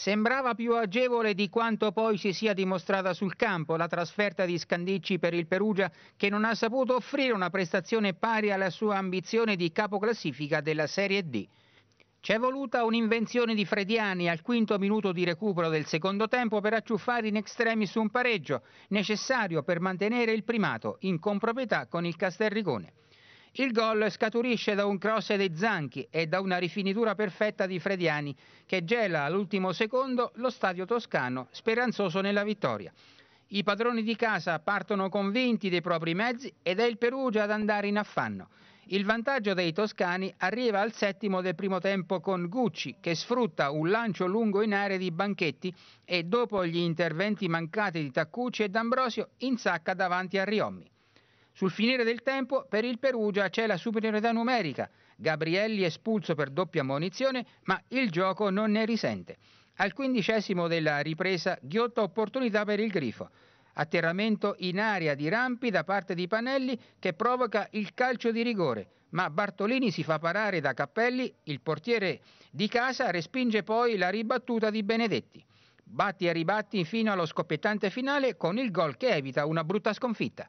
Sembrava più agevole di quanto poi si sia dimostrata sul campo la trasferta di Scandicci per il Perugia che non ha saputo offrire una prestazione pari alla sua ambizione di capoclassifica della Serie D. C'è voluta un'invenzione di Frediani al quinto minuto di recupero del secondo tempo per acciuffare in extremis un pareggio, necessario per mantenere il primato in comproprietà con il Castelricone. Il gol scaturisce da un cross dei Zanchi e da una rifinitura perfetta di Frediani che gela all'ultimo secondo lo stadio toscano speranzoso nella vittoria. I padroni di casa partono convinti dei propri mezzi ed è il Perugia ad andare in affanno. Il vantaggio dei toscani arriva al settimo del primo tempo con Gucci che sfrutta un lancio lungo in aria di Banchetti e dopo gli interventi mancati di Taccucci e D'Ambrosio insacca davanti a Riommi. Sul finire del tempo per il Perugia c'è la superiorità numerica. Gabrielli espulso per doppia munizione, ma il gioco non ne risente. Al quindicesimo della ripresa, ghiotta opportunità per il Grifo. Atterramento in area di Rampi da parte di Panelli che provoca il calcio di rigore, ma Bartolini si fa parare da Cappelli, il portiere di casa respinge poi la ribattuta di Benedetti. Batti e ribatti fino allo scoppiettante finale con il gol che evita una brutta sconfitta.